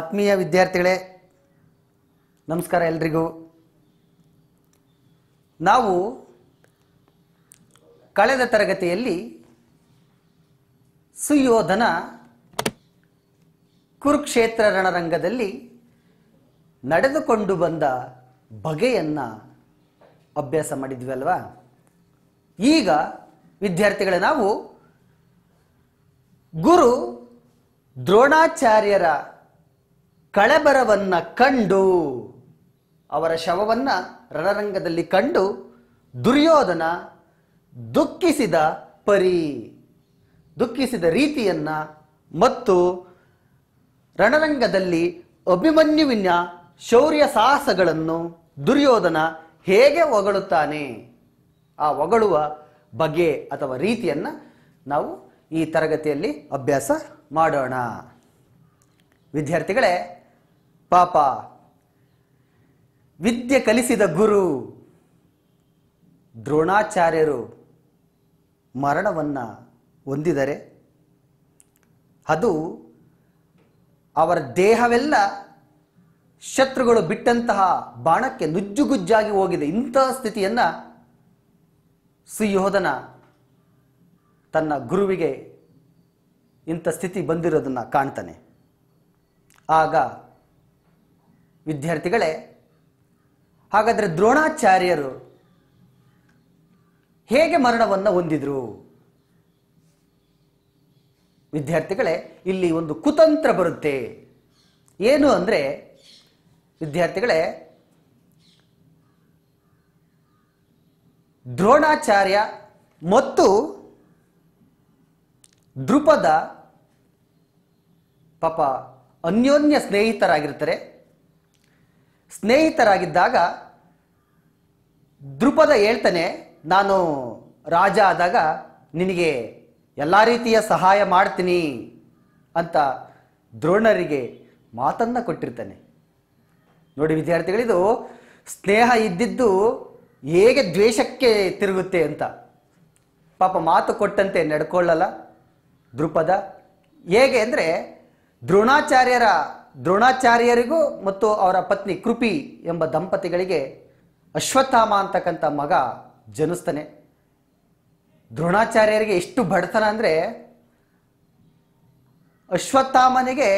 ಆತ್ಮೀಯ ವಿದ್ಯಾರ್ಥಿಗಳೇ ನಮಸ್ಕಾರ ಎಲ್ರಿಗೂ ನಾವು ಕಳೆದ ತರಗತಿಯಲ್ಲಿ ಸುಯೋಧನ ಕುರುಕ್ಷೇತ್ರ ರಣರಂಗದಲ್ಲಿ ನಡೆದುಕೊಂಡು ಬಂದ ಬಗೆಯನ್ನ ಅಭ್ಯಾಸ ಮಾಡಿದ್ವಿ ಅಲ್ವಾ ಈಗ ವಿದ್ಯಾರ್ಥಿಗಳೇ ನಾವು ಗುರು ದ್ರೋಣಾಚಾರ್ಯರ ಕಳಬರವನ್ನ ಕಂಡು ಅವರ ಶವವನ್ನ ರಣರಂಗದಲ್ಲಿ ಕಂಡು ದುರ್ಯೋಧನ ದುಃಖಿಸಿದ ಪರಿ ದುಃಖಿಸಿದ ರೀತಿಯನ್ನ ಮತ್ತು ರಣರಂಗದಲ್ಲಿ ಅಭಿಮನ್ಯುವಿನ ಶೌರ್ಯ ಸಾಹಸಗಳನ್ನು ದುರ್ಯೋಧನ ಹೇಗೆ ಹೊಗಳುತ್ತಾನೆ ಆ ಹೊಗಳುವ ಬಗೆ ಅಥವಾ ರೀತಿಯನ್ನು ನಾವು ಈ ತರಗತಿಯಲ್ಲಿ ಅಭ್ಯಾಸ ಮಾಡೋಣ ವಿದ್ಯಾರ್ಥಿಗಳೇ ಪಾಪ ವಿದ್ಯೆ ಕಲಿಸಿದ ಗುರು ದ್ರೋಣಾಚಾರ್ಯರು ಮರಣವನ್ನು ಹೊಂದಿದರೆ ಅದು ಅವರ ದೇಹವೆಲ್ಲ ಶತ್ರುಗಳು ಬಿಟ್ಟಂತಹ ಬಾಣಕ್ಕೆ ನುಜ್ಜುಗುಜ್ಜಾಗಿ ಹೋಗಿದೆ ಇಂಥ ಸ್ಥಿತಿಯನ್ನು ಸುಯೋಧನ ತನ್ನ ಗುರುವಿಗೆ ಇಂಥ ಸ್ಥಿತಿ ಬಂದಿರೋದನ್ನು ಕಾಣ್ತಾನೆ ಆಗ ವಿದ್ಯಾರ್ಥಿಗಳೇ ಹಾಗಾದರೆ ದ್ರೋಣಾಚಾರ್ಯರು ಹೇಗೆ ಮರಣವನ್ನು ಹೊಂದಿದರು ವಿದ್ಯಾರ್ಥಿಗಳೇ ಇಲ್ಲಿ ಒಂದು ಕುತಂತ್ರ ಬರುತ್ತೆ ಏನು ಅಂದರೆ ವಿದ್ಯಾರ್ಥಿಗಳೇ ದ್ರೋಣಾಚಾರ್ಯ ಮತ್ತು ದೃಪದ ಪಾಪ ಅನ್ಯೋನ್ಯ ಸ್ನೇಹಿತರಾಗಿರ್ತಾರೆ ಸ್ನೇಹಿತರಾಗಿದ್ದಾಗ ದೃಪದ ಹೇಳ್ತಾನೆ ನಾನು ರಾಜ ಆದಾಗ ನಿನಗೆ ಎಲ್ಲ ರೀತಿಯ ಸಹಾಯ ಮಾಡ್ತೀನಿ ಅಂತ ದ್ರೋಣರಿಗೆ ಮಾತನ್ನು ಕೊಟ್ಟಿರ್ತಾನೆ ನೋಡಿ ವಿದ್ಯಾರ್ಥಿಗಳಿದು ಸ್ನೇಹ ಇದ್ದಿದ್ದು ಹೇಗೆ ದ್ವೇಷಕ್ಕೆ ತಿರುಗುತ್ತೆ ಅಂತ ಪಾಪ ಮಾತು ಕೊಟ್ಟಂತೆ ನಡ್ಕೊಳ್ಳಲ್ಲ ದೃಪದ ಹೇಗೆ ಅಂದರೆ ದ್ರೋಣಾಚಾರ್ಯರ ದ್ರೋಣಾಚಾರ್ಯರಿಗೂ ಮತ್ತು ಅವರ ಪತ್ನಿ ಕೃಪಿ ಎಂಬ ದಂಪತಿಗಳಿಗೆ ಅಶ್ವತ್ಥಾಮ ಅಂತಕ್ಕಂಥ ಮಗ ಜನಿಸ್ತಾನೆ ದ್ರೋಣಾಚಾರ್ಯರಿಗೆ ಎಷ್ಟು ಬಡತನ ಅಂದರೆ ಅಶ್ವತ್ಥಾಮನಿಗೆ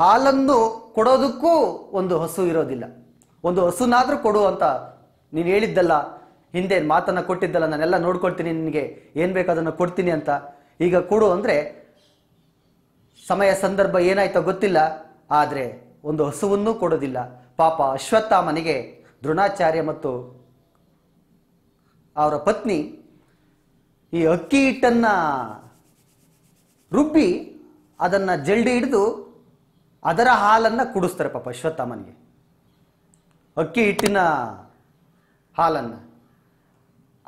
ಹಾಲನ್ನು ಕೊಡೋದಕ್ಕೂ ಒಂದು ಹಸು ಇರೋದಿಲ್ಲ ಒಂದು ಹಸುನಾದರೂ ಕೊಡು ಅಂತ ನೀನು ಹೇಳಿದ್ದಲ್ಲ ಹಿಂದೆ ಮಾತನ್ನು ಕೊಟ್ಟಿದ್ದಲ್ಲ ನಾನೆಲ್ಲ ನೋಡ್ಕೊಳ್ತೀನಿ ನಿನಗೆ ಏನು ಬೇಕಾದನ್ನು ಕೊಡ್ತೀನಿ ಅಂತ ಈಗ ಕೊಡು ಅಂದರೆ ಸಮಯ ಸಂದರ್ಭ ಏನಾಯ್ತೋ ಗೊತ್ತಿಲ್ಲ ಆದರೆ ಒಂದು ಹಸುವನ್ನೂ ಕೊಡೋದಿಲ್ಲ ಪಾಪ ಅಶ್ವತ್ಥಾಮನಿಗೆ ದ್ರೋಣಾಚಾರ್ಯ ಮತ್ತು ಅವರ ಪತ್ನಿ ಈ ಅಕ್ಕಿ ಹಿಟ್ಟನ್ನು ರುಬ್ಬಿ ಅದನ್ನು ಜಲ್ಡಿ ಹಿಡಿದು ಅದರ ಹಾಲನ್ನು ಕುಡಿಸ್ತಾರೆ ಪಾಪ ಅಶ್ವತ್ಥಾಮನಿಗೆ ಅಕ್ಕಿ ಹಿಟ್ಟಿನ ಹಾಲನ್ನು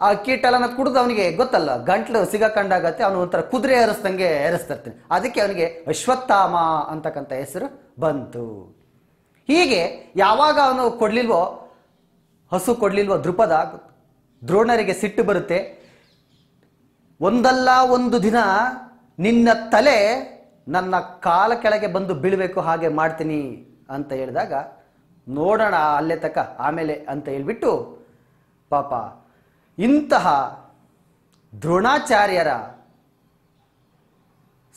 ಆ ಕೀಟಲನ ಕುಡಿದು ಅವನಿಗೆ ಗೊತ್ತಲ್ಲ ಗಂಟ್ಲು ಸಿಗಕಂಡಾಗತ್ತೆ ಅವನು ಒಂಥರ ಕುದುರೆ ಹರಿಸ್ದಂಗೆ ಹರಿಸ್ತಿರ್ತೀನಿ ಅದಕ್ಕೆ ಅವನಿಗೆ ಅಶ್ವತ್ಥಾಮ ಅಂತಕ್ಕಂಥ ಹೆಸರು ಬಂತು ಹೀಗೆ ಯಾವಾಗ ಅವನು ಕೊಡ್ಲಿಲ್ವೋ ಹಸು ಕೊಡ್ಲಿಲ್ವೋ ದೃಪದ ದ್ರೋಣರಿಗೆ ಸಿಟ್ಟು ಬರುತ್ತೆ ಒಂದಲ್ಲ ಒಂದು ದಿನ ನಿನ್ನ ತಲೆ ನನ್ನ ಕಾಲ ಕೆಳಗೆ ಬಂದು ಬೀಳಬೇಕು ಹಾಗೆ ಮಾಡ್ತೀನಿ ಅಂತ ಹೇಳಿದಾಗ ನೋಡೋಣ ಅಲ್ಲೇ ತಕ್ಕ ಆಮೇಲೆ ಅಂತ ಹೇಳ್ಬಿಟ್ಟು ಪಾಪ ಇಂತಹ ದ್ರೋಣಾಚಾರ್ಯರ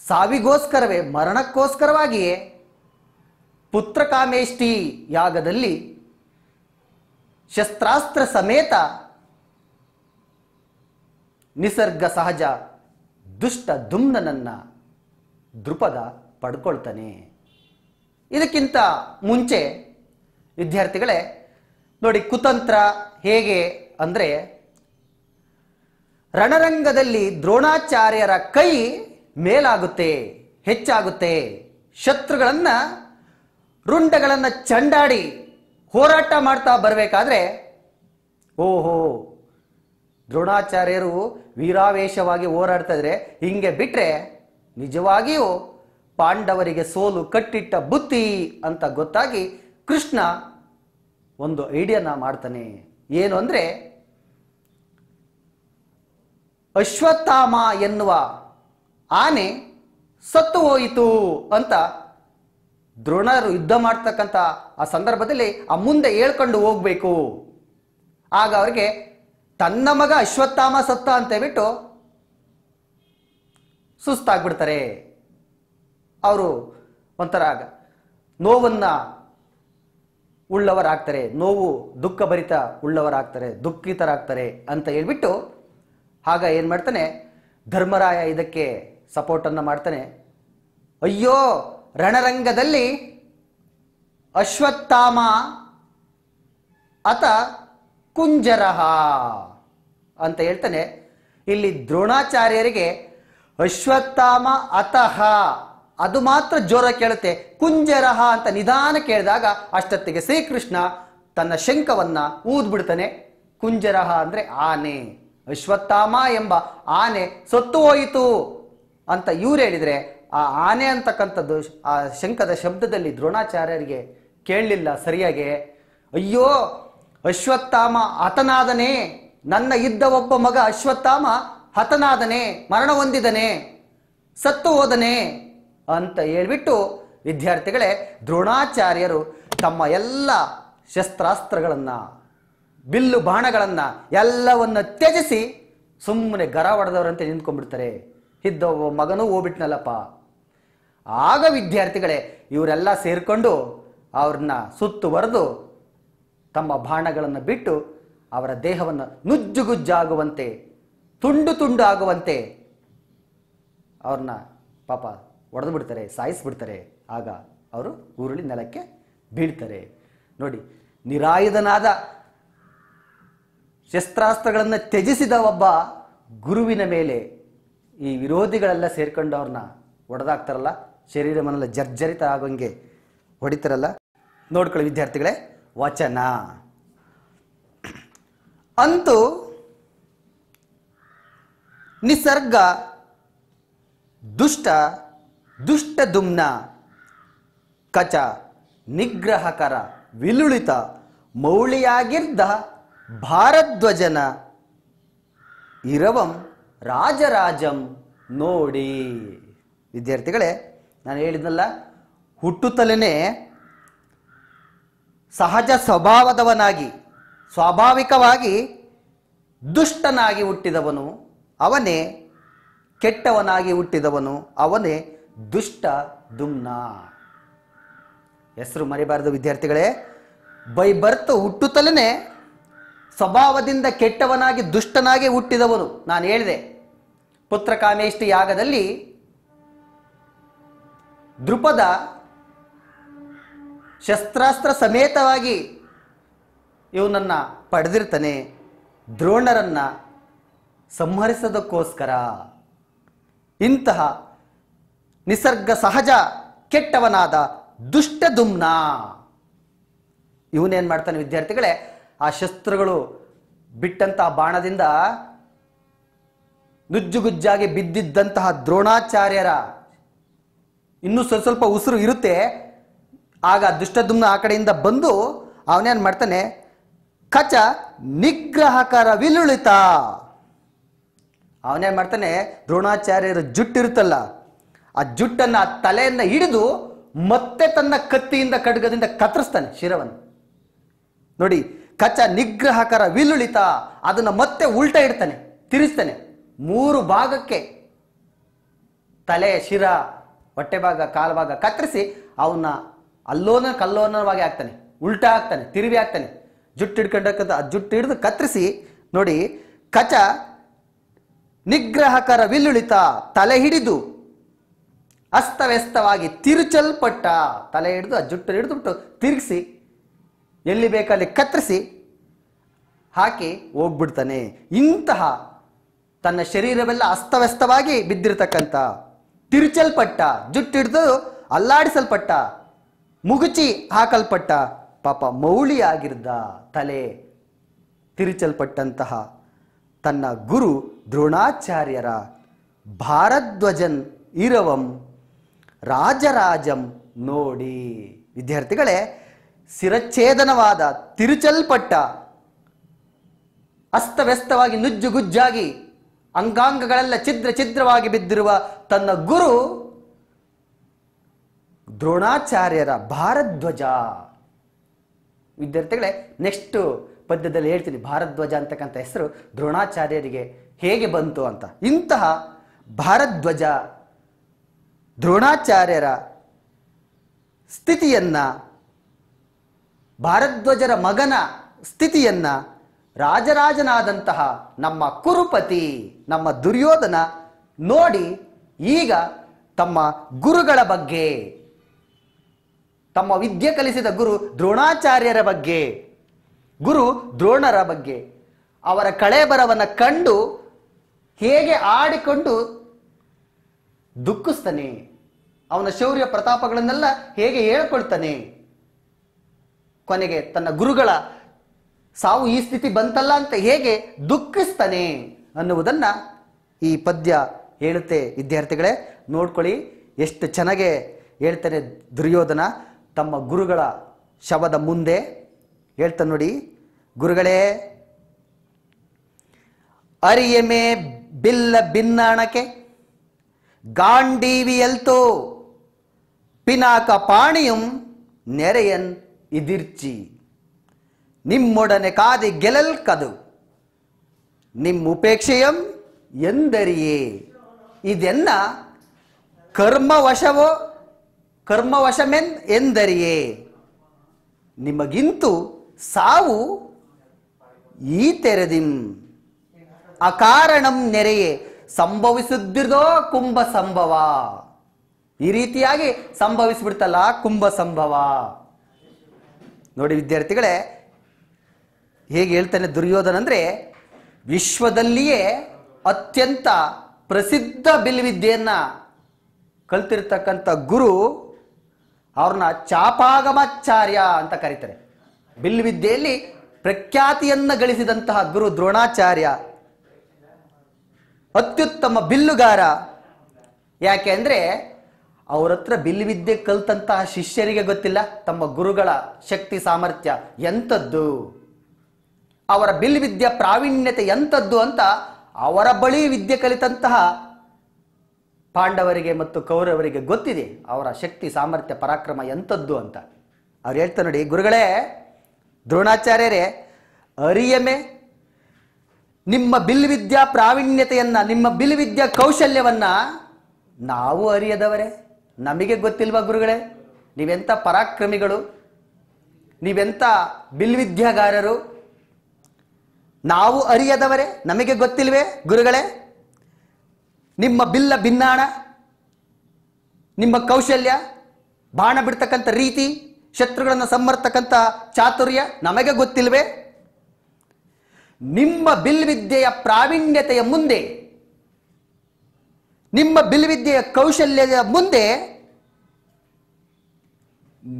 ಸಾವಿಗೋಸ್ಕರವೇ ಮರಣಕ್ಕೋಸ್ಕರವಾಗಿಯೇ ಪುತ್ರಕಾಮೇಷ್ಟಿ ಯಾಗದಲ್ಲಿ ಶಸ್ತ್ರಾಸ್ತ್ರ ಸಮೇತ ನಿಸರ್ಗ ಸಹಜ ದುಷ್ಟ ದುಮ್ನನನ್ನ ದೃಪದ ಪಡ್ಕೊಳ್ತಾನೆ ಇದಕ್ಕಿಂತ ಮುಂಚೆ ವಿದ್ಯಾರ್ಥಿಗಳೇ ನೋಡಿ ಕುತಂತ್ರ ಹೇಗೆ ಅಂದರೆ ರಣರಂಗದಲ್ಲಿ ದ್ರೋಣಾಚಾರ್ಯರ ಕೈ ಮೇಲಾಗುತ್ತೆ ಹೆಚ್ಚಾಗುತ್ತೆ ಶತ್ರುಗಳನ್ನು ರುಂಡಗಳನ್ನು ಚಂಡಾಡಿ ಹೋರಾಟ ಮಾಡ್ತಾ ಬರಬೇಕಾದ್ರೆ ಓಹೋ ದ್ರೋಣಾಚಾರ್ಯರು ವೀರಾವೇಶವಾಗಿ ಹೋರಾಡ್ತಾ ಹಿಂಗೆ ಬಿಟ್ರೆ ನಿಜವಾಗಿಯೂ ಪಾಂಡವರಿಗೆ ಸೋಲು ಕಟ್ಟಿಟ್ಟ ಬುತ್ತಿ ಅಂತ ಗೊತ್ತಾಗಿ ಕೃಷ್ಣ ಒಂದು ಐಡಿಯಾನ ಮಾಡ್ತಾನೆ ಏನು ಅಂದರೆ ಅಶ್ವತ್ಥಾಮ ಎನ್ನುವ ಆನೆ ಸತ್ತು ಹೋಯಿತು ಅಂತ ದ್ರೋಣರು ಯುದ್ಧ ಮಾಡ್ತಕ್ಕಂಥ ಆ ಸಂದರ್ಭದಲ್ಲಿ ಆ ಮುಂದೆ ಹೇಳ್ಕೊಂಡು ಹೋಗ್ಬೇಕು ಆಗ ಅವ್ರಿಗೆ ತನ್ನ ಮಗ ಅಶ್ವತ್ಥಾಮ ಸತ್ತ ಅಂತ ಹೇಳ್ಬಿಟ್ಟು ಸುಸ್ತಾಗ್ಬಿಡ್ತಾರೆ ಅವರು ಒಂಥರ ನೋವನ್ನು ಉಳ್ಳವರಾಗ್ತಾರೆ ನೋವು ದುಃಖ ಭರಿತ ಉಳ್ಳವರಾಗ್ತಾರೆ ದುಃಖಿತರಾಗ್ತಾರೆ ಅಂತ ಹೇಳ್ಬಿಟ್ಟು ಆಗ ಏನು ಮಾಡ್ತಾನೆ ಧರ್ಮರಾಯ ಇದಕ್ಕೆ ಸಪೋರ್ಟನ್ನು ಮಾಡ್ತಾನೆ ಅಯ್ಯೋ ರಣರಂಗದಲ್ಲಿ ಅಶ್ವತ್ಥಾಮ ಅತ ಕುಂಜರಹ ಅಂತ ಹೇಳ್ತಾನೆ ಇಲ್ಲಿ ದ್ರೋಣಾಚಾರ್ಯರಿಗೆ ಅಶ್ವತ್ಥಾಮ ಅತಃ ಅದು ಮಾತ್ರ ಜೋರ ಕೇಳುತ್ತೆ ಕುಂಜರಹ ಅಂತ ನಿಧಾನ ಕೇಳಿದಾಗ ಅಷ್ಟೊತ್ತಿಗೆ ಶ್ರೀಕೃಷ್ಣ ತನ್ನ ಶಂಕವನ್ನ ಊದ್ಬಿಡ್ತಾನೆ ಕುಂಜರಹ ಅಂದರೆ ಆನೆ ಅಶ್ವತ್ಥಾಮ ಎಂಬ ಆನೆ ಸತ್ತು ಹೋಯಿತು ಅಂತ ಇವ್ರು ಹೇಳಿದರೆ ಆ ಆನೆ ಅಂತಕ್ಕಂಥದ್ದು ಆ ಶಂಕದ ಶಬ್ದದಲ್ಲಿ ದ್ರೋಣಾಚಾರ್ಯರಿಗೆ ಕೇಳಲಿಲ್ಲ ಸರಿಯಾಗಿ ಅಯ್ಯೋ ಅಶ್ವತ್ಥಾಮ ಹತನಾದನೆ ನನ್ನ ಇದ್ದ ಒಬ್ಬ ಮಗ ಅಶ್ವತ್ಥಾಮ ಹತನಾದನೆ ಮರಣ ಹೊಂದಿದನೆ ಸತ್ತು ಹೋದನೆ ಅಂತ ಹೇಳ್ಬಿಟ್ಟು ವಿದ್ಯಾರ್ಥಿಗಳೇ ದ್ರೋಣಾಚಾರ್ಯರು ತಮ್ಮ ಎಲ್ಲ ಶಸ್ತ್ರಾಸ್ತ್ರಗಳನ್ನು ಬಿಲ್ಲು ಬಾಣಗಳನ್ನು ಎಲ್ಲವನ್ನು ತ್ಯಜಿಸಿ ಸುಮ್ಮನೆ ಗರ ಹೊಡೆದವರಂತೆ ನಿಂತ್ಕೊಂಡ್ಬಿಡ್ತಾರೆ ಇದ್ದ ಮಗನೂ ಹೋಗ್ಬಿಟ್ನಲ್ಲಪ್ಪ ಆಗ ವಿದ್ಯಾರ್ಥಿಗಳೇ ಇವರೆಲ್ಲ ಸೇರಿಕೊಂಡು ಅವ್ರನ್ನ ಸುತ್ತುವರೆದು ತಮ್ಮ ಬಾಣಗಳನ್ನು ಬಿಟ್ಟು ಅವರ ದೇಹವನ್ನು ನುಜ್ಜುಗುಜ್ಜಾಗುವಂತೆ ತುಂಡು ತುಂಡು ಆಗುವಂತೆ ಅವ್ರನ್ನ ಪಾಪ ಒಡೆದು ಬಿಡ್ತಾರೆ ಸಾಯಿಸಿಬಿಡ್ತಾರೆ ಆಗ ಅವರು ಉರುಳಿ ನೆಲಕ್ಕೆ ಬೀಳ್ತಾರೆ ನೋಡಿ ನಿರಾಯುಧನಾದ ಶಸ್ತ್ರಾಸ್ತ್ರಗಳನ್ನು ತ್ಯಜಿಸಿದ ಒಬ್ಬ ಗುರುವಿನ ಮೇಲೆ ಈ ವಿರೋಧಿಗಳೆಲ್ಲ ಸೇರ್ಕೊಂಡು ಅವ್ರನ್ನ ಒಡೆದಾಕ್ತಾರಲ್ಲ ಶರೀರ ಮನೆಲ್ಲ ಜರ್ಜರಿತ ಆಗೋಂಗೆ ಹೊಡಿತಾರಲ್ಲ ನೋಡ್ಕೊಳ್ಳಿ ವಿದ್ಯಾರ್ಥಿಗಳೇ ವಚನ ಅಂತೂ ನಿಸರ್ಗ ದುಷ್ಟ ದುಷ್ಟ ದುಮ್ನ ಕಚ ನಿಗ್ರಹಕರ ವಿಲುಳಿತ ಮೌಳಿಯಾಗಿದ್ದ ಭಾರದ್ವಜನ ಇರವಂ ರಾಜರಾಜಂ ನೋಡಿ ವಿದ್ಯಾರ್ಥಿಗಳೇ ನಾನು ಹೇಳಿದ್ನಲ್ಲ ಹುಟ್ಟುತ್ತಲೇ ಸಹಜ ಸ್ವಭಾವದವನಾಗಿ ಸ್ವಾಭಾವಿಕವಾಗಿ ದುಷ್ಟನಾಗಿ ಹುಟ್ಟಿದವನು ಅವನೇ ಕೆಟ್ಟವನಾಗಿ ಹುಟ್ಟಿದವನು ಅವನೇ ದುಷ್ಟ ದುಮ್ನ ಹೆಸರು ಮರಿಬಾರದು ವಿದ್ಯಾರ್ಥಿಗಳೇ ಬೈ ಬರ್ತು ಹುಟ್ಟುತ್ತಲೇ ಸ್ವಭಾವದಿಂದ ಕೆಟ್ಟವನಾಗಿ ದುಷ್ಟನಾಗಿ ಹುಟ್ಟಿದವನು ನಾನು ಹೇಳಿದೆ ಪುತ್ರಕಾಮೇಷ್ಟಿ ಯಾಗದಲ್ಲಿ ದೃಪದ ಶಸ್ತ್ರಾಸ್ತ್ರ ಸಮೇತವಾಗಿ ಇವನನ್ನು ಪಡೆದಿರ್ತಾನೆ ದ್ರೋಣರನ್ನು ಸಂಹರಿಸೋದಕ್ಕೋಸ್ಕರ ಇಂತಹ ನಿಸರ್ಗ ಸಹಜ ಕೆಟ್ಟವನಾದ ದುಷ್ಟದುಮ್ನ ಇವನೇನು ಮಾಡ್ತಾನೆ ವಿದ್ಯಾರ್ಥಿಗಳೇ ಆ ಶಸ್ತ್ರಗಳು ಬಿಟ್ಟಂತಹ ಬಾಣದಿಂದ ನುಜ್ಜುಗುಜ್ಜಾಗಿ ಬಿದ್ದಿದ್ದಂತಹ ದ್ರೋಣಾಚಾರ್ಯರ ಇನ್ನೂ ಸ್ವಲ್ಪ ಸ್ವಲ್ಪ ಉಸಿರು ಇರುತ್ತೆ ಆಗ ದುಷ್ಟದುಮ್ನ ಆ ಕಡೆಯಿಂದ ಬಂದು ಅವನೇನು ಮಾಡ್ತಾನೆ ಕಚ ನಿಗ್ರಹಕರ ವಿಲುಳಿತ ಅವನೇನ್ ಮಾಡ್ತಾನೆ ದ್ರೋಣಾಚಾರ್ಯರ ಜುಟ್ಟಿರುತ್ತಲ್ಲ ಆ ಜುಟ್ಟನ್ನು ಆ ತಲೆಯನ್ನು ಹಿಡಿದು ಮತ್ತೆ ತನ್ನ ಕತ್ತಿಯಿಂದ ಖಡ್ಗದಿಂದ ಕತ್ತರಿಸ್ತಾನೆ ಶಿರವನ್ನು ನೋಡಿ ಕಚ ನಿಗ್ರಹಕರ ವಿಲ್ಲುಳಿತ ಅದನ್ನು ಮತ್ತೆ ಉಲ್ಟ ಇಡ್ತಾನೆ ತಿರುಸ್ತಾನೆ ಮೂರು ಭಾಗಕ್ಕೆ ತಲೆ ಶಿರ ಕಾಲು ಭಾಗ ಕತ್ತರಿಸಿ ಅವನ್ನ ಅಲ್ಲೋನ ಕಲ್ಲೋನವಾಗಿ ಹಾಕ್ತಾನೆ ಉಲ್ಟಾ ಹಾಕ್ತಾನೆ ತಿರುವಿ ಹಾಕ್ತಾನೆ ಜುಟ್ಟು ಹಿಡ್ಕೊಂಡಕ್ಕಂಥ ಆ ಜುಟ್ಟು ಹಿಡಿದು ಕತ್ತರಿಸಿ ನೋಡಿ ಕಚ ನಿಗ್ರಹಕರ ವಿಲ್ಲುಳಿತ ತಲೆ ಹಿಡಿದು ಅಸ್ತವ್ಯಸ್ತವಾಗಿ ತಿರುಚಲ್ಪಟ್ಟ ತಲೆ ಹಿಡಿದು ಆ ಜುಟ್ಟು ಹಿಡಿದುಬಿಟ್ಟು ತಿರುಗಿಸಿ ಎಲ್ಲಿ ಬೇಕಲ್ಲಿ ಕತ್ತರಿಸಿ ಹಾಕಿ ಹೋಗ್ಬಿಡ್ತಾನೆ ಇಂತಹ ತನ್ನ ಶರೀರವೆಲ್ಲ ಅಸ್ತವ್ಯಸ್ತವಾಗಿ ಬಿದ್ದಿರತಕ್ಕಂಥ ತಿರುಚಲ್ಪಟ್ಟ ಜುಟ್ಟಿಡಿದು ಅಲ್ಲಾಡಿಸಲ್ಪಟ್ಟ ಮುಗುಚಿ ಹಾಕಲ್ಪಟ್ಟ ಪಾಪ ಮೌಳಿ ಆಗಿರ್ದ ತಲೆ ತಿರುಚಲ್ಪಟ್ಟಂತಹ ತನ್ನ ಗುರು ದ್ರೋಣಾಚಾರ್ಯರ ಭಾರದ್ವಜನ್ ಇರವಂ ರಾಜರಾಜಂ ನೋಡಿ ವಿದ್ಯಾರ್ಥಿಗಳೇ ಶಿರಚ್ಛೇದನವಾದ ತಿರುಚಲ್ಪಟ್ಟ ಅಸ್ತವ್ಯಸ್ತವಾಗಿ ನುಜ್ಜುಗುಜ್ಜಾಗಿ ಅಂಗಾಂಗಗಳೆಲ್ಲ ಛಿದ್ರ ಛಿದ್ರವಾಗಿ ಬಿದ್ದಿರುವ ತನ್ನ ಗುರು ದ್ರೋಣಾಚಾರ್ಯರ ಭಾರಧ್ವಜ ವಿದ್ಯಾರ್ಥಿಗಳೇ ನೆಕ್ಸ್ಟ್ ಪದ್ಯದಲ್ಲಿ ಹೇಳ್ತೀನಿ ಭಾರಧ್ವಜ ಅಂತಕ್ಕಂಥ ಹೆಸರು ದ್ರೋಣಾಚಾರ್ಯರಿಗೆ ಹೇಗೆ ಬಂತು ಅಂತ ಇಂತಹ ಭಾರಧ್ವಜ ದ್ರೋಣಾಚಾರ್ಯರ ಸ್ಥಿತಿಯನ್ನು ಭಾರದ್ವಜರ ಮಗನ ಸ್ಥಿತಿಯನ್ನು ರಾಜರಾಜನಾದಂತಹ ನಮ್ಮ ಕುರುಪತಿ ನಮ್ಮ ದುರ್ಯೋಧನ ನೋಡಿ ಈಗ ತಮ್ಮ ಗುರುಗಳ ಬಗ್ಗೆ ತಮ್ಮ ವಿದ್ಯೆ ಕಲಿಸಿದ ಗುರು ದ್ರೋಣಾಚಾರ್ಯರ ಬಗ್ಗೆ ಗುರು ದ್ರೋಣರ ಬಗ್ಗೆ ಅವರ ಕಳೆಬರವನ್ನು ಕಂಡು ಹೇಗೆ ಆಡಿಕೊಂಡು ದುಃಖಿಸ್ತಾನೆ ಅವನ ಶೌರ್ಯ ಪ್ರತಾಪಗಳನ್ನೆಲ್ಲ ಹೇಗೆ ಹೇಳ್ಕೊಳ್ತಾನೆ ಕೊನೆಗೆ ತನ್ನ ಗುರುಗಳ ಸಾವು ಈ ಸ್ಥಿತಿ ಬಂತಲ್ಲ ಅಂತ ಹೇಗೆ ದುಃಖಿಸ್ತಾನೆ ಅನ್ನುವುದನ್ನು ಈ ಪದ್ಯ ಹೇಳುತ್ತೆ ವಿದ್ಯಾರ್ಥಿಗಳೇ ನೋಡ್ಕೊಳ್ಳಿ ಎಷ್ಟು ಚೆನ್ನಾಗೆ ಹೇಳ್ತಾನೆ ದುರ್ಯೋಧನ ತಮ್ಮ ಗುರುಗಳ ಶವದ ಮುಂದೆ ಹೇಳ್ತಾನೆ ನೋಡಿ ಗುರುಗಳೇ ಅರಿಯಮೆ ಬಿಲ್ಲ ಭಿನ್ನಾಣಕ್ಕೆ ಗಾಂಡೀವಿಯಲ್ತೋ ಪಿನಾಕ ಪಾಣಿಯಂ ನೆರೆಯನ್ ಇದಿರ್ಚಿ ನಿಮ್ಮೊಡನೆ ಕಾದಿ ಗೆಲಲ್ ಕದು ನಿಮ್ಮ ಉಪೇಕ್ಷೆಯಂ ಎಂದರಿಯೇ ಇದೆನ್ನ ಕರ್ಮವಶವೋ ಕರ್ಮವಶಮೆನ್ ಎಂದರಿಯೇ ನಿಮಗಿಂತೂ ಸಾವು ಈ ತೆರೆದಿಂ ಅಕಾರಣಂ ನೆರೆಯೇ ಸಂಭವಿಸುತ್ತಿರೋ ಕುಂಭ ಸಂಭವ ಈ ರೀತಿಯಾಗಿ ಸಂಭವಿಸ್ಬಿಡ್ತಲ್ಲ ಕುಂಭ ಸಂಭವ ನೋಡಿ ವಿದ್ಯಾರ್ಥಿಗಳೇ ಹೇಗೆ ಹೇಳ್ತಾನೆ ದುರ್ಯೋಧನ ಅಂದರೆ ವಿಶ್ವದಲ್ಲಿಯೇ ಅತ್ಯಂತ ಪ್ರಸಿದ್ಧ ಬಿಲ್ವಿದ್ಯೆಯನ್ನು ಕಲ್ತಿರ್ತಕ್ಕಂಥ ಗುರು ಅವ್ರನ್ನ ಚಾಪಾಗಮಾಚಾರ್ಯ ಅಂತ ಕರೀತಾರೆ ಬಿಲ್ವಿದ್ಯೆಯಲ್ಲಿ ಪ್ರಖ್ಯಾತಿಯನ್ನು ಗಳಿಸಿದಂತಹ ಗುರು ದ್ರೋಣಾಚಾರ್ಯ ಅತ್ಯುತ್ತಮ ಬಿಲ್ಲುಗಾರ ಯಾಕೆ ಅಂದರೆ ಅವರ ಹತ್ರ ಬಿಲ್ವಿದ್ಯೆ ಕಲ್ತಂತಹ ಶಿಷ್ಯರಿಗೆ ಗೊತ್ತಿಲ್ಲ ತಮ್ಮ ಗುರುಗಳ ಶಕ್ತಿ ಸಾಮರ್ಥ್ಯ ಎಂಥದ್ದು ಅವರ ಬಿಲ್ವಿದ್ಯೆ ಪ್ರಾವೀಣ್ಯತೆ ಎಂಥದ್ದು ಅಂತ ಅವರ ಬಳಿ ವಿದ್ಯೆ ಕಲಿತಂತಹ ಪಾಂಡವರಿಗೆ ಮತ್ತು ಕೌರವರಿಗೆ ಗೊತ್ತಿದೆ ಅವರ ಶಕ್ತಿ ಸಾಮರ್ಥ್ಯ ಪರಾಕ್ರಮ ಎಂಥದ್ದು ಅಂತ ಅವ್ರು ಹೇಳ್ತಾರೆ ನೋಡಿ ಗುರುಗಳೇ ದ್ರೋಣಾಚಾರ್ಯರೇ ಅರಿಯಮೆ ನಿಮ್ಮ ವಿದ್ಯಾ ಪ್ರಾವೀಣ್ಯತೆಯನ್ನು ನಿಮ್ಮ ವಿದ್ಯಾ ಕೌಶಲ್ಯವನ್ನು ನಾವು ಅರಿಯದವರೇ ನಮಗೆ ಗೊತ್ತಿಲ್ವಾ ಗುರುಗಳೇ ನೀವೆಂಥ ಪರಾಕ್ರಮಿಗಳು ನೀವೆಂಥ ಬಿಲ್ವಿದ್ಯಾಗಾರರು ನಾವು ಅರಿಯದವರೇ ನಮಗೆ ಗೊತ್ತಿಲ್ವೇ ಗುರುಗಳೇ ನಿಮ್ಮ ಬಿಲ್ಲ ಭಿನ್ನಾಣ ನಿಮ್ಮ ಕೌಶಲ್ಯ ಬಾಣ ಬಿಡ್ತಕ್ಕಂಥ ರೀತಿ ಶತ್ರುಗಳನ್ನು ಸಮ್ಮರ್ತಕ್ಕಂಥ ಚಾತುರ್ಯ ನಮಗೆ ಗೊತ್ತಿಲ್ವೇ ನಿಮ್ಮ ಬಿಲ್ವಿದ್ಯೆಯ ಪ್ರಾವೀಣ್ಯತೆಯ ಮುಂದೆ ನಿಮ್ಮ ಬಿಲ್ವಿದ್ಯೆಯ ಕೌಶಲ್ಯದ ಮುಂದೆ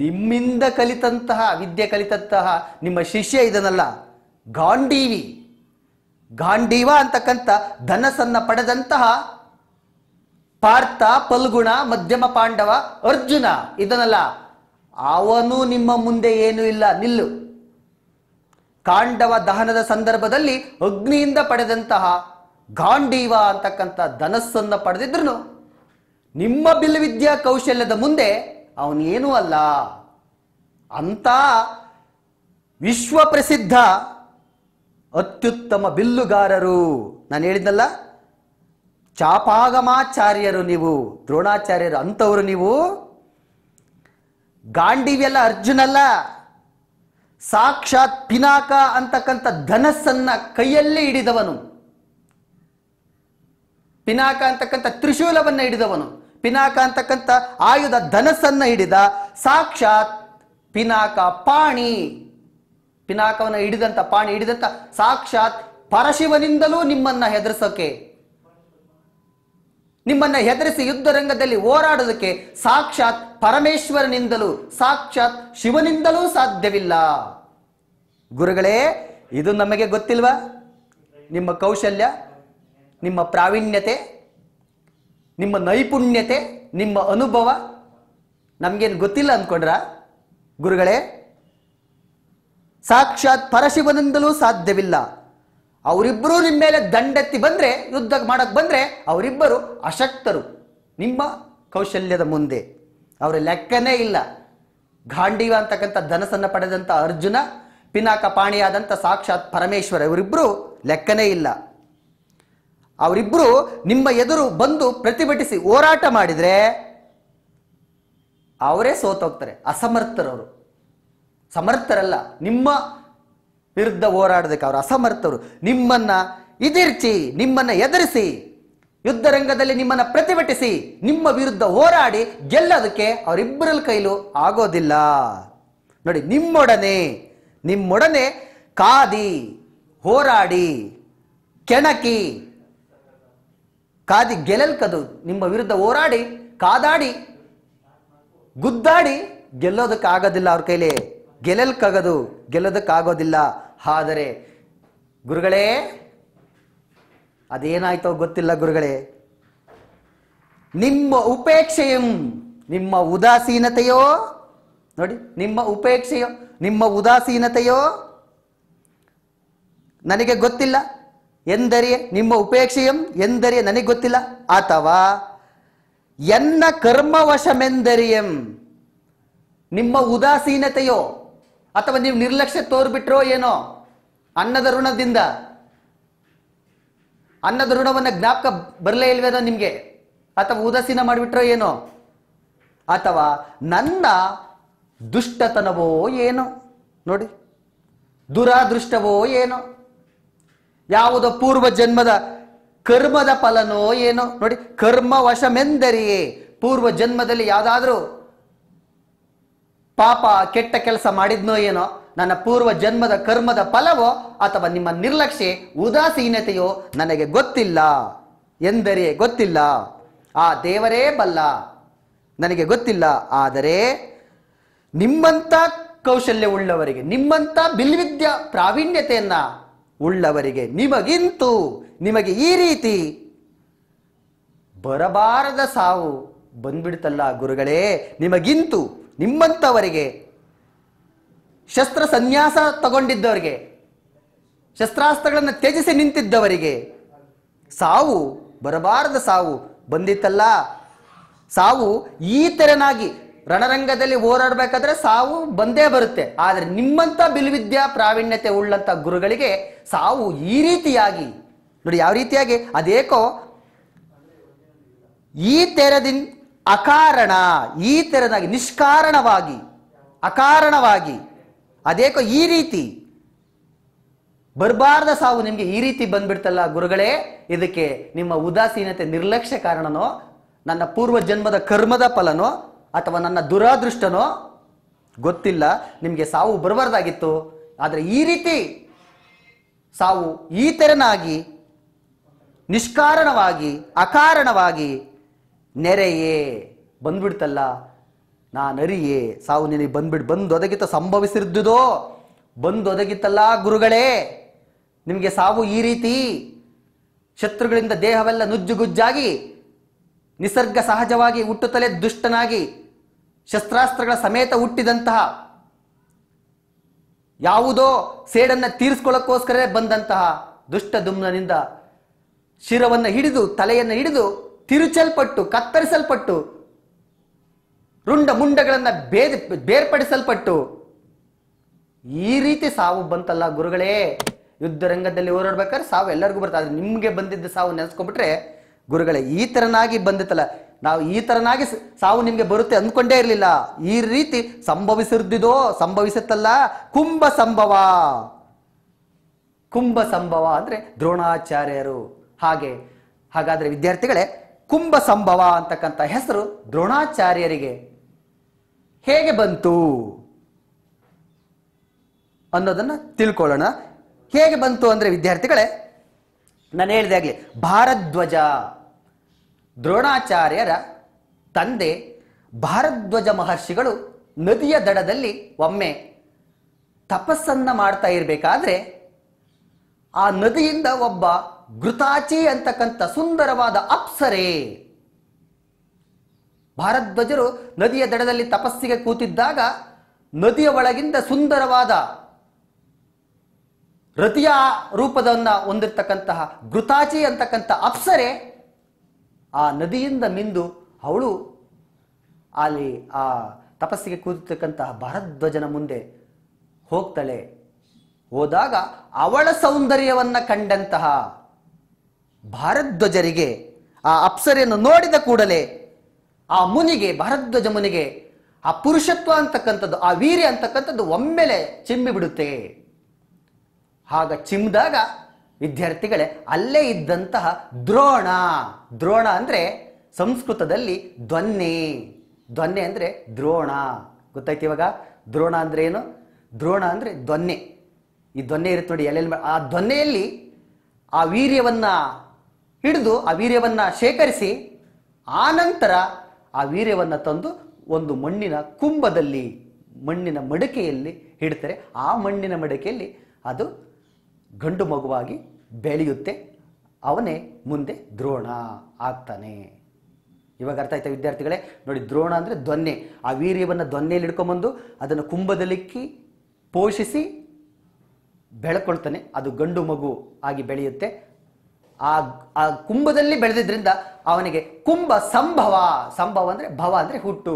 ನಿಮ್ಮಿಂದ ಕಲಿತಂತಹ ವಿದ್ಯೆ ಕಲಿತಂತಹ ನಿಮ್ಮ ಶಿಷ್ಯ ಇದನ್ನಲ್ಲ ಗಾಂಡೀವಿ ಗಾಂಡೀವ ಅಂತಕ್ಕಂಥ ಧನಸನ್ನ ಪಡೆದಂತಹ ಪಾರ್ಥ ಪಲ್ಗುಣ ಮಧ್ಯಮ ಪಾಂಡವ ಅರ್ಜುನ ಇದನ್ನಲ್ಲ ಅವನು ನಿಮ್ಮ ಮುಂದೆ ಏನೂ ಇಲ್ಲ ನಿಲ್ಲು ಕಾಂಡವ ದಹನದ ಸಂದರ್ಭದಲ್ಲಿ ಅಗ್ನಿಯಿಂದ ಪಡೆದಂತಹ ಗಾಂಡೀವ ಅಂತಕ್ಕಂಥ ಧನಸ್ಸನ್ನು ಪಡೆದಿದ್ರು ನಿಮ್ಮ ಬಿಲ್ವಿದ್ಯಾ ಕೌಶಲ್ಯದ ಮುಂದೆ ಅವನೇನೂ ಅಲ್ಲ ಅಂತ ವಿಶ್ವ ಪ್ರಸಿದ್ಧ ಅತ್ಯುತ್ತಮ ಬಿಲ್ಲುಗಾರರು ನಾನು ಹೇಳಿದ್ನಲ್ಲ ಚಾಪಾಗಮಾಚಾರ್ಯರು ನೀವು ದ್ರೋಣಾಚಾರ್ಯರು ಅಂಥವರು ನೀವು ಅರ್ಜುನ ಅರ್ಜುನಲ್ಲ ಸಾಕ್ಷಾತ್ ಪಿನಾಕ ಅಂತಕ್ಕಂಥ ಧನಸ್ಸನ್ನ ಕೈಯಲ್ಲಿ ಹಿಡಿದವನು ಪಿನಾಕ ಅಂತಕ್ಕಂಥ ತ್ರಿಶೂಲವನ್ನು ಹಿಡಿದವನು ಪಿನಾಕ ಅಂತಕ್ಕಂಥ ಆಯುಧ ಧನಸ್ಸನ್ನು ಹಿಡಿದ ಸಾಕ್ಷಾತ್ ಪಿನಾಕ ಪಾಣಿ ಪಿನಾಕವನ್ನು ಹಿಡಿದಂತ ಪಾಣಿ ಹಿಡಿದಂತ ಸಾಕ್ಷಾತ್ ಪರಶಿವನಿಂದಲೂ ನಿಮ್ಮನ್ನ ಹೆದರಿಸೋಕೆ ನಿಮ್ಮನ್ನ ಹೆದರಿಸಿ ಯುದ್ಧ ರಂಗದಲ್ಲಿ ಹೋರಾಡೋದಕ್ಕೆ ಸಾಕ್ಷಾತ್ ಪರಮೇಶ್ವರನಿಂದಲೂ ಸಾಕ್ಷಾತ್ ಶಿವನಿಂದಲೂ ಸಾಧ್ಯವಿಲ್ಲ ಗುರುಗಳೇ ಇದು ನಮಗೆ ಗೊತ್ತಿಲ್ವಾ ನಿಮ್ಮ ಕೌಶಲ್ಯ ನಿಮ್ಮ ಪ್ರಾವೀಣ್ಯತೆ ನಿಮ್ಮ ನೈಪುಣ್ಯತೆ ನಿಮ್ಮ ಅನುಭವ ನಮಗೇನು ಗೊತ್ತಿಲ್ಲ ಅಂದ್ಕೊಂಡ್ರ ಗುರುಗಳೇ ಸಾಕ್ಷಾತ್ ಪರಶಿವನಿಂದಲೂ ಸಾಧ್ಯವಿಲ್ಲ ಅವರಿಬ್ಬರೂ ನಿಮ್ಮ ಮೇಲೆ ದಂಡೆತ್ತಿ ಬಂದರೆ ಯುದ್ಧ ಮಾಡೋಕ್ಕೆ ಬಂದರೆ ಅವರಿಬ್ಬರು ಅಶಕ್ತರು ನಿಮ್ಮ ಕೌಶಲ್ಯದ ಮುಂದೆ ಅವರ ಲೆಕ್ಕನೇ ಇಲ್ಲ ಗಾಂಡೀವ ಅಂತಕ್ಕಂಥ ಧನಸನ್ನು ಪಡೆದಂಥ ಅರ್ಜುನ ಪಿನಾಕ ಪಾಣಿಯಾದಂಥ ಸಾಕ್ಷಾತ್ ಪರಮೇಶ್ವರ ಇವರಿಬ್ಬರು ಲೆಕ್ಕನೇ ಇಲ್ಲ ಅವರಿಬ್ಬರು ನಿಮ್ಮ ಎದುರು ಬಂದು ಪ್ರತಿಭಟಿಸಿ ಹೋರಾಟ ಮಾಡಿದರೆ ಅವರೇ ಸೋತೋಗ್ತಾರೆ ಅಸಮರ್ಥರವರು ಸಮರ್ಥರಲ್ಲ ನಿಮ್ಮ ವಿರುದ್ಧ ಹೋರಾಡೋದಕ್ಕೆ ಅವರು ಅಸಮರ್ಥರು ನಿಮ್ಮನ್ನ ಇದಿರ್ಚಿ ನಿಮ್ಮನ್ನು ಎದುರಿಸಿ ಯುದ್ಧ ರಂಗದಲ್ಲಿ ನಿಮ್ಮನ್ನು ಪ್ರತಿಭಟಿಸಿ ನಿಮ್ಮ ವಿರುದ್ಧ ಹೋರಾಡಿ ಗೆಲ್ಲೋದಕ್ಕೆ ಅವರಿಬ್ಬರಲ್ಲಿ ಕೈಲೂ ಆಗೋದಿಲ್ಲ ನೋಡಿ ನಿಮ್ಮೊಡನೆ ನಿಮ್ಮೊಡನೆ ಕಾದಿ ಹೋರಾಡಿ ಕೆಣಕಿ ಕಾದಿ ಗೆಲ್ಲಲ್ಕದು ನಿಮ್ಮ ವಿರುದ್ಧ ಹೋರಾಡಿ ಕಾದಾಡಿ ಗುದ್ದಾಡಿ ಗೆಲ್ಲೋದಕ್ಕಾಗೋದಿಲ್ಲ ಅವ್ರ ಕೈಲಿ ಗೆಲ್ಲಲ್ಕಾಗದು ಗೆಲ್ಲೋದಕ್ಕಾಗೋದಿಲ್ಲ ಆದರೆ ಗುರುಗಳೇ ಅದೇನಾಯ್ತೋ ಗೊತ್ತಿಲ್ಲ ಗುರುಗಳೇ ನಿಮ್ಮ ಉಪೇಕ್ಷೆಯಂ ನಿಮ್ಮ ಉದಾಸೀನತೆಯೋ ನೋಡಿ ನಿಮ್ಮ ಉಪೇಕ್ಷೆಯೋ ನಿಮ್ಮ ಉದಾಸೀನತೆಯೋ ನನಗೆ ಗೊತ್ತಿಲ್ಲ ಎಂದರೆ ನಿಮ್ಮ ಉಪೇಕ್ಷೆಯಂ ಎಂದರೆ ನನಗೆ ಗೊತ್ತಿಲ್ಲ ಅಥವಾ ಎನ್ನ ಕರ್ಮವಶಮೆಂದರಿಯಂ ನಿಮ್ಮ ಉದಾಸೀನತೆಯೋ ಅಥವಾ ನೀವು ನಿರ್ಲಕ್ಷ್ಯ ತೋರ್ಬಿಟ್ರೋ ಏನೋ ಅನ್ನದ ಋಣದಿಂದ ಅನ್ನದ ಋಣವನ್ನು ಜ್ಞಾಪಕ ಬರಲೇ ಇಲ್ವೇನೋ ನಿಮಗೆ ಅಥವಾ ಉದಾಸೀನ ಮಾಡಿಬಿಟ್ರೋ ಏನೋ ಅಥವಾ ನನ್ನ ದುಷ್ಟತನವೋ ಏನೋ ನೋಡಿ ದುರಾದೃಷ್ಟವೋ ಏನೋ ಯಾವುದೋ ಪೂರ್ವ ಜನ್ಮದ ಕರ್ಮದ ಫಲನೋ ಏನೋ ನೋಡಿ ಕರ್ಮ ವಶಮೆಂದರಿಯೇ ಪೂರ್ವ ಜನ್ಮದಲ್ಲಿ ಯಾವುದಾದ್ರೂ ಪಾಪ ಕೆಟ್ಟ ಕೆಲಸ ಮಾಡಿದ್ನೋ ಏನೋ ನನ್ನ ಪೂರ್ವ ಜನ್ಮದ ಕರ್ಮದ ಫಲವೋ ಅಥವಾ ನಿಮ್ಮ ನಿರ್ಲಕ್ಷ್ಯ ಉದಾಸೀನತೆಯೋ ನನಗೆ ಗೊತ್ತಿಲ್ಲ ಎಂದರೆ ಗೊತ್ತಿಲ್ಲ ಆ ದೇವರೇ ಬಲ್ಲ ನನಗೆ ಗೊತ್ತಿಲ್ಲ ಆದರೆ ನಿಮ್ಮಂಥ ಉಳ್ಳವರಿಗೆ ನಿಮ್ಮಂಥ ಬಿಲ್ವಿದ್ಯ ಪ್ರಾವೀಣ್ಯತೆಯನ್ನ ಉಳ್ಳವರಿಗೆ ನಿಮಗಿಂತು ನಿಮಗೆ ಈ ರೀತಿ ಬರಬಾರದ ಸಾವು ಬಂದ್ಬಿಡ್ತಲ್ಲ ಗುರುಗಳೇ ನಿಮಗಿಂತು ನಿಮ್ಮಂಥವರಿಗೆ ಶಸ್ತ್ರ ಸನ್ಯಾಸ ತಗೊಂಡಿದ್ದವರಿಗೆ ಶಸ್ತ್ರಾಸ್ತ್ರಗಳನ್ನು ತ್ಯಜಿಸಿ ನಿಂತಿದ್ದವರಿಗೆ ಸಾವು ಬರಬಾರದ ಸಾವು ಬಂದಿತ್ತಲ್ಲ ಸಾವು ಈ ತೆರನಾಗಿ ರಣರಂಗದಲ್ಲಿ ಹೋರಾಡಬೇಕಾದ್ರೆ ಸಾವು ಬಂದೇ ಬರುತ್ತೆ ಆದರೆ ನಿಮ್ಮಂತ ಬಿಲ್ವಿದ್ಯಾ ಪ್ರಾವೀಣ್ಯತೆ ಉಳ್ಳಂತ ಗುರುಗಳಿಗೆ ಸಾವು ಈ ರೀತಿಯಾಗಿ ನೋಡಿ ಯಾವ ರೀತಿಯಾಗಿ ಅದೇಕೋ ಈ ತೆರದಿನ್ ಅಕಾರಣ ಈ ತೆರದಾಗಿ ನಿಷ್ಕಾರಣವಾಗಿ ಅಕಾರಣವಾಗಿ ಅದೇಕೋ ಈ ರೀತಿ ಬರಬಾರ್ದ ಸಾವು ನಿಮಗೆ ಈ ರೀತಿ ಬಂದ್ಬಿಡ್ತಲ್ಲ ಗುರುಗಳೇ ಇದಕ್ಕೆ ನಿಮ್ಮ ಉದಾಸೀನತೆ ನಿರ್ಲಕ್ಷ್ಯ ಕಾರಣನೋ ನನ್ನ ಪೂರ್ವ ಜನ್ಮದ ಕರ್ಮದ ಫಲನೋ ಅಥವಾ ನನ್ನ ದುರಾದೃಷ್ಟನೋ ಗೊತ್ತಿಲ್ಲ ನಿಮಗೆ ಸಾವು ಬರಬಾರ್ದಾಗಿತ್ತು ಆದರೆ ಈ ರೀತಿ ಸಾವು ಈ ತೆರನಾಗಿ ನಿಷ್ಕಾರಣವಾಗಿ ಅಕಾರಣವಾಗಿ ನೆರೆಯೇ ಬಂದ್ಬಿಡ್ತಲ್ಲ ನಾನು ಅರಿಯೇ ಸಾವು ನಿನಗೆ ಬಂದ್ಬಿಡು ಬಂದು ಒದಗಿತ ಸಂಭವಿಸಿರ್ದುದೋ ಬಂದು ಒದಗಿತಲ್ಲ ಗುರುಗಳೇ ನಿಮಗೆ ಸಾವು ಈ ರೀತಿ ಶತ್ರುಗಳಿಂದ ದೇಹವೆಲ್ಲ ನುಜ್ಜುಗುಜ್ಜಾಗಿ ನಿಸರ್ಗ ಸಹಜವಾಗಿ ಹುಟ್ಟುತ್ತಲೇ ದುಷ್ಟನಾಗಿ ಶಸ್ತ್ರಾಸ್ತ್ರಗಳ ಸಮೇತ ಹುಟ್ಟಿದಂತಹ ಯಾವುದೋ ಸೇಡನ್ನ ತೀರಿಸ್ಕೊಳ್ಳೋಕ್ಕೋಸ್ಕರವೇ ಬಂದಂತಹ ದುಷ್ಟ ದುಮ್ನಿಂದ ಶಿರವನ್ನು ಹಿಡಿದು ತಲೆಯನ್ನು ಹಿಡಿದು ತಿರುಚಲ್ಪಟ್ಟು ಕತ್ತರಿಸಲ್ಪಟ್ಟು ರುಂಡ ಮುಂಡಗಳನ್ನು ಬೇದ ಬೇರ್ಪಡಿಸಲ್ಪಟ್ಟು ಈ ರೀತಿ ಸಾವು ಬಂತಲ್ಲ ಗುರುಗಳೇ ಯುದ್ಧ ರಂಗದಲ್ಲಿ ಓಡಾಡ್ಬೇಕಾದ್ರೆ ಸಾವು ಎಲ್ಲರಿಗೂ ಬರ್ತದೆ ನಿಮಗೆ ಬಂದಿದ್ದ ಸಾವು ನೆನೆಸ್ಕೊಂಡ್ಬಿಟ್ರೆ ಗುರುಗಳೇ ಈ ತರನಾಗಿ ಬಂದಿತ್ತಲ್ಲ ನಾವು ಈ ತರನಾಗಿ ಸಾವು ನಿಮಗೆ ಬರುತ್ತೆ ಅಂದ್ಕೊಂಡೇ ಇರಲಿಲ್ಲ ಈ ರೀತಿ ಸಂಭವಿಸಿರ್ದಿದೋ ಸಂಭವಿಸುತ್ತಲ್ಲ ಕುಂಭ ಸಂಭವ ಕುಂಭ ಸಂಭವ ಅಂದರೆ ದ್ರೋಣಾಚಾರ್ಯರು ಹಾಗೆ ಹಾಗಾದರೆ ವಿದ್ಯಾರ್ಥಿಗಳೇ ಕುಂಭ ಸಂಭವ ಅಂತಕ್ಕಂಥ ಹೆಸರು ದ್ರೋಣಾಚಾರ್ಯರಿಗೆ ಹೇಗೆ ಬಂತು ಅನ್ನೋದನ್ನು ತಿಳ್ಕೊಳ್ಳೋಣ ಹೇಗೆ ಬಂತು ಅಂದರೆ ವಿದ್ಯಾರ್ಥಿಗಳೇ ನಾನು ಹೇಳಿದೆ ಆಗಲಿ ಭಾರದ್ವಜ ದ್ರೋಣಾಚಾರ್ಯರ ತಂದೆ ಭಾರದ್ವಜ ಮಹರ್ಷಿಗಳು ನದಿಯ ದಡದಲ್ಲಿ ಒಮ್ಮೆ ತಪಸ್ಸನ್ನು ಮಾಡ್ತಾ ಇರಬೇಕಾದ್ರೆ ಆ ನದಿಯಿಂದ ಒಬ್ಬ ಘೃತಾಚಿ ಅಂತಕ್ಕಂಥ ಸುಂದರವಾದ ಅಪ್ಸರೆ ಭಾರದ್ವಜರು ನದಿಯ ದಡದಲ್ಲಿ ತಪಸ್ಸಿಗೆ ಕೂತಿದ್ದಾಗ ನದಿಯ ಒಳಗಿಂದ ಸುಂದರವಾದ ರತಿಯ ರೂಪದನ್ನು ಹೊಂದಿರತಕ್ಕಂತಹ ಘೃತಾಚಿ ಅಂತಕ್ಕಂಥ ಅಪ್ಸರೆ ಆ ನದಿಯಿಂದ ಮಿಂದು ಅವಳು ಅಲ್ಲಿ ಆ ತಪಸ್ಸಿಗೆ ಕೂತಿರ್ತಕ್ಕಂತಹ ಭಾರಧ್ವಜನ ಮುಂದೆ ಹೋಗ್ತಾಳೆ ಹೋದಾಗ ಅವಳ ಸೌಂದರ್ಯವನ್ನು ಕಂಡಂತಹ ಭಾರದ್ವಜರಿಗೆ ಆ ಅಪ್ಸರೆಯನ್ನು ನೋಡಿದ ಕೂಡಲೇ ಆ ಮುನಿಗೆ ಭರದ್ವಜ ಮುನಿಗೆ ಆ ಪುರುಷತ್ವ ಅಂತಕ್ಕಂಥದ್ದು ಆ ವೀರ್ಯ ಅಂತಕ್ಕಂಥದ್ದು ಒಮ್ಮೆಲೆ ಚಿಮ್ಮಿ ಬಿಡುತ್ತೆ ಆಗ ಚಿಮ್ಮದಾಗ ವಿದ್ಯಾರ್ಥಿಗಳೇ ಅಲ್ಲೇ ಇದ್ದಂತಹ ದ್ರೋಣ ದ್ರೋಣ ಅಂದರೆ ಸಂಸ್ಕೃತದಲ್ಲಿ ಧ್ವನಿ ಧ್ವನ್ನೆ ಅಂದರೆ ದ್ರೋಣ ಗೊತ್ತಾಯ್ತು ಇವಾಗ ದ್ರೋಣ ಅಂದರೆ ಏನು ದ್ರೋಣ ಅಂದರೆ ಧ್ವನ್ನೆ ಈ ಧ್ವನಿ ಇರುತ್ತೆ ನೋಡಿ ಎಲ್ಲೆಲ್ಲಿ ಆ ಧ್ವನಿಯಲ್ಲಿ ಆ ವೀರ್ಯವನ್ನು ಹಿಡಿದು ಆ ವೀರ್ಯವನ್ನು ಶೇಖರಿಸಿ ಆನಂತರ ಆ ವೀರ್ಯವನ್ನು ತಂದು ಒಂದು ಮಣ್ಣಿನ ಕುಂಭದಲ್ಲಿ ಮಣ್ಣಿನ ಮಡಕೆಯಲ್ಲಿ ಹಿಡ್ತಾರೆ ಆ ಮಣ್ಣಿನ ಮಡಿಕೆಯಲ್ಲಿ ಅದು ಗಂಡು ಮಗುವಾಗಿ ಬೆಳೆಯುತ್ತೆ ಅವನೇ ಮುಂದೆ ದ್ರೋಣ ಆಗ್ತಾನೆ ಇವಾಗ ಅರ್ಥ ಆಯ್ತಾ ವಿದ್ಯಾರ್ಥಿಗಳೇ ನೋಡಿ ದ್ರೋಣ ಅಂದರೆ ದೊನ್ನೆ ಆ ವೀರ್ಯವನ್ನು ದೊನ್ನೆಯಲ್ಲಿ ಹಿಡ್ಕೊಂಬಂದು ಅದನ್ನು ಕುಂಭದಲ್ಲಿಕ್ಕಿ ಪೋಷಿಸಿ ಬೆಳ್ಕೊಳ್ತಾನೆ ಅದು ಗಂಡು ಮಗು ಆಗಿ ಬೆಳೆಯುತ್ತೆ ಆ ಆ ಕುಂಭದಲ್ಲಿ ಬೆಳೆದಿದ್ದರಿಂದ ಅವನಿಗೆ ಕುಂಭ ಸಂಭವ ಸಂಭವ ಅಂದರೆ ಭವ ಅಂದರೆ ಹುಟ್ಟು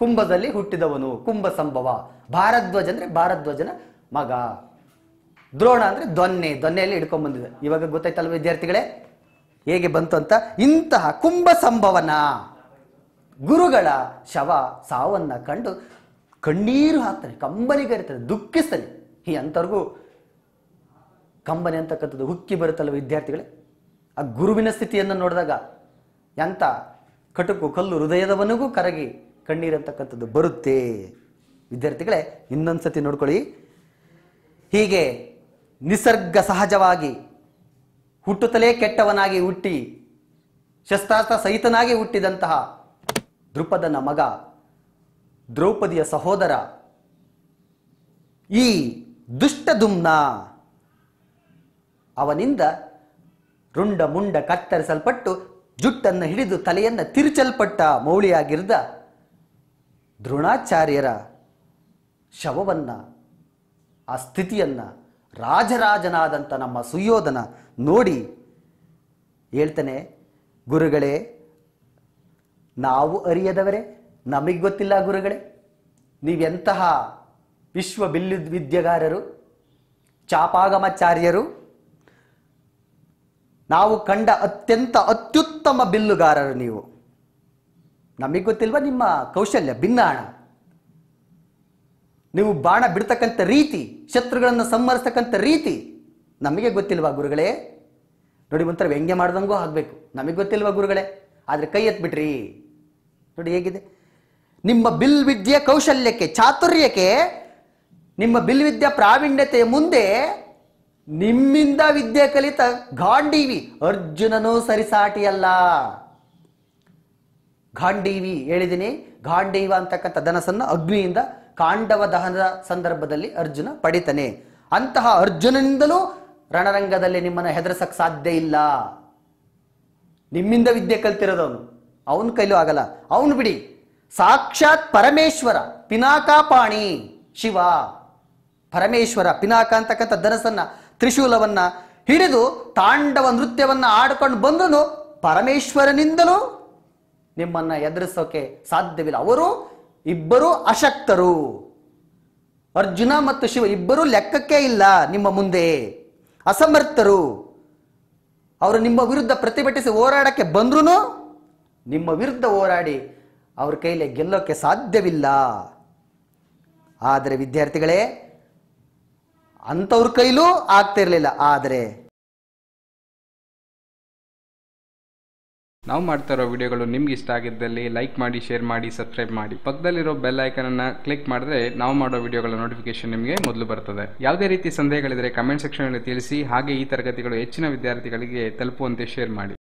ಕುಂಭದಲ್ಲಿ ಹುಟ್ಟಿದವನು ಕುಂಭ ಸಂಭವ ಭಾರದ್ವಜ ಅಂದರೆ ಭಾರದ್ವಜನ ಮಗ ದ್ರೋಣ ಅಂದರೆ ದೊನ್ನೆ ದೊನ್ನೆಯಲ್ಲಿ ಬಂದಿದೆ ಇವಾಗ ಗೊತ್ತಾಯ್ತಲ್ಲ ವಿದ್ಯಾರ್ಥಿಗಳೇ ಹೇಗೆ ಬಂತು ಅಂತ ಇಂತಹ ಕುಂಭ ಸಂಭವನ ಗುರುಗಳ ಶವ ಸಾವನ್ನ ಕಂಡು ಕಣ್ಣೀರು ಹಾಕ್ತಾನೆ ಕಂಬನಿಗರಿತಾನೆ ದುಃಖಿಸ್ತಾನೆ ಈ ಅಂಥವ್ರಿಗೂ ಕಂಬನಿ ಅಂತಕ್ಕಂಥದ್ದು ಹುಕ್ಕಿ ಬರುತ್ತಲ್ಲ ವಿದ್ಯಾರ್ಥಿಗಳೇ ಆ ಗುರುವಿನ ಸ್ಥಿತಿಯನ್ನು ನೋಡಿದಾಗ ಎಂಥ ಕಟುಕು ಕಲ್ಲು ಹೃದಯದವನಿಗೂ ಕರಗಿ ಕಣ್ಣೀರು ಅಂತಕ್ಕಂಥದ್ದು ಬರುತ್ತೆ ವಿದ್ಯಾರ್ಥಿಗಳೇ ಇನ್ನೊಂದು ಸತಿ ನೋಡ್ಕೊಳ್ಳಿ ಹೀಗೆ ನಿಸರ್ಗ ಸಹಜವಾಗಿ ಹುಟ್ಟುತ್ತಲೇ ಕೆಟ್ಟವನಾಗಿ ಹುಟ್ಟಿ ಶಸ್ತ್ರಾಸ್ತ್ರ ಸಹಿತನಾಗಿ ಹುಟ್ಟಿದಂತಹ ದೃಪದನ ಮಗ ದ್ರೌಪದಿಯ ಸಹೋದರ ಈ ದುಷ್ಟದುಮ್ನ ಅವನಿಂದ ರುಂಡ ಮುಂಡ ಕತ್ತರಿಸಲ್ಪಟ್ಟು ಜುಟ್ಟನ್ನು ಹಿಡಿದು ತಲೆಯನ್ನು ತಿರುಚಲ್ಪಟ್ಟ ಮೌಳಿಯಾಗಿರ್ದ ದ್ರೋಣಾಚಾರ್ಯರ ಶವವನ್ನು ಆ ಸ್ಥಿತಿಯನ್ನು ರಾಜರಾಜನಾದಂಥ ನಮ್ಮ ಸುಯೋಧನ ನೋಡಿ ಹೇಳ್ತಾನೆ ಗುರುಗಳೇ ನಾವು ಅರಿಯದವರೇ ನಮಗೆ ಗೊತ್ತಿಲ್ಲ ಗುರುಗಳೇ ನೀವೆಂತಹ ವಿಶ್ವ ಬಿಲ್ಲು ವಿದ್ಯೆಗಾರರು ಚಾಪಾಗಮಾಚಾರ್ಯರು ನಾವು ಕಂಡ ಅತ್ಯಂತ ಅತ್ಯುತ್ತಮ ಬಿಲ್ಲುಗಾರರು ನೀವು ನಮಗೆ ಗೊತ್ತಿಲ್ವಾ ನಿಮ್ಮ ಕೌಶಲ್ಯ ಭಿನ್ನಾಣ ನೀವು ಬಾಣ ಬಿಡ್ತಕ್ಕಂಥ ರೀತಿ ಶತ್ರುಗಳನ್ನು ಸಂಹರಿಸ್ತಕ್ಕಂಥ ರೀತಿ ನಮಗೆ ಗೊತ್ತಿಲ್ವಾ ಗುರುಗಳೇ ನೋಡಿ ಒಂಥರ ವ್ಯಂಗ್ಯ ಮಾಡ್ದಂಗೂ ಆಗಬೇಕು ನಮಗೆ ಗೊತ್ತಿಲ್ವಾ ಗುರುಗಳೇ ಆದರೆ ಕೈ ಎತ್ಬಿಟ್ರಿ ನೋಡಿ ಹೇಗಿದೆ ನಿಮ್ಮ ಬಿಲ್ವಿದ್ಯೆ ವಿದ್ಯೆ ಕೌಶಲ್ಯಕ್ಕೆ ಚಾತುರ್ಯಕ್ಕೆ ನಿಮ್ಮ ಬಿಲ್ ವಿದ್ಯೆ ಪ್ರಾವೀಣ್ಯತೆಯ ಮುಂದೆ ನಿಮ್ಮಿಂದ ವಿದ್ಯೆ ಕಲಿತ ಗಾಂಡೀವಿ ಅರ್ಜುನನು ಸರಿಸಾಟಿಯಲ್ಲ ಗಾಂಡೀವಿ ಹೇಳಿದ್ದೀನಿ ಗಾಂಡೀವ ಅಂತಕ್ಕಂಥ ಧನಸನ್ನು ಅಗ್ನಿಯಿಂದ ಕಾಂಡವ ದಹನದ ಸಂದರ್ಭದಲ್ಲಿ ಅರ್ಜುನ ಪಡಿತಾನೆ ಅಂತಹ ಅರ್ಜುನನಿಂದಲೂ ರಣರಂಗದಲ್ಲಿ ನಿಮ್ಮನ್ನು ಹೆದರ್ಸಕ್ ಸಾಧ್ಯ ಇಲ್ಲ ನಿಮ್ಮಿಂದ ವಿದ್ಯೆ ಕಲ್ತಿರೋದು ಅವನು ಅವನ ಕೈಲೂ ಆಗಲ್ಲ ಅವನು ಬಿಡಿ ಸಾಕ್ಷಾತ್ ಪರಮೇಶ್ವರ ಪಿನಾಕಾಪಾಣಿ ಶಿವ ಪರಮೇಶ್ವರ ಪಿನಾಕ ಅಂತಕ್ಕಂಥ ಧನಸನ್ನ ತ್ರಿಶೂಲವನ್ನ ಹಿಡಿದು ತಾಂಡವ ನೃತ್ಯವನ್ನ ಆಡ್ಕೊಂಡು ಬಂದನು ಪರಮೇಶ್ವರನಿಂದಲೂ ನಿಮ್ಮನ್ನ ಎದುರಿಸೋಕೆ ಸಾಧ್ಯವಿಲ್ಲ ಅವರು ಇಬ್ಬರೂ ಅಶಕ್ತರು ಅರ್ಜುನ ಮತ್ತು ಶಿವ ಇಬ್ಬರೂ ಲೆಕ್ಕಕ್ಕೆ ಇಲ್ಲ ನಿಮ್ಮ ಮುಂದೆ ಅಸಮರ್ಥರು ಅವರು ನಿಮ್ಮ ವಿರುದ್ಧ ಪ್ರತಿಭಟಿಸಿ ಹೋರಾಡಕ್ಕೆ ಬಂದ್ರೂ ನಿಮ್ಮ ವಿರುದ್ಧ ಹೋರಾಡಿ ಅವ್ರ ಕೈಲಿ ಗೆಲ್ಲೋಕ್ಕೆ ಸಾಧ್ಯವಿಲ್ಲ ಆದರೆ ವಿದ್ಯಾರ್ಥಿಗಳೇ ಅಂಥವ್ರ ಕೈಲೂ ಆಗ್ತಿರಲಿಲ್ಲ ಆದರೆ ನಾವು ಮಾಡ್ತಾ ಇರೋ ವಿಡಿಯೋಗಳು ನಿಮ್ಗೆ ಇಷ್ಟ ಆಗಿದ್ದಲ್ಲಿ ಲೈಕ್ ಮಾಡಿ ಶೇರ್ ಮಾಡಿ ಸಬ್ಸ್ಕ್ರೈಬ್ ಮಾಡಿ ಪಕ್ಕದಲ್ಲಿರೋ ಬೆಲ್ ಅನ್ನ ಕ್ಲಿಕ್ ಮಾಡಿದ್ರೆ ನಾವು ಮಾಡೋ ವಿಡಿಯೋಗಳ ನೋಟಿಫಿಕೇಶನ್ ನಿಮಗೆ ಮೊದಲು ಬರ್ತದೆ ಯಾವುದೇ ರೀತಿ ಸಂದೇಹಗಳಿದ್ರೆ ಕಮೆಂಟ್ ಅಲ್ಲಿ ತಿಳಿಸಿ ಹಾಗೆ ಈ ತರಗತಿಗಳು ಹೆಚ್ಚಿನ ವಿದ್ಯಾರ್ಥಿಗಳಿಗೆ ತಲುಪುವಂತೆ ಶೇರ್ ಮಾಡಿ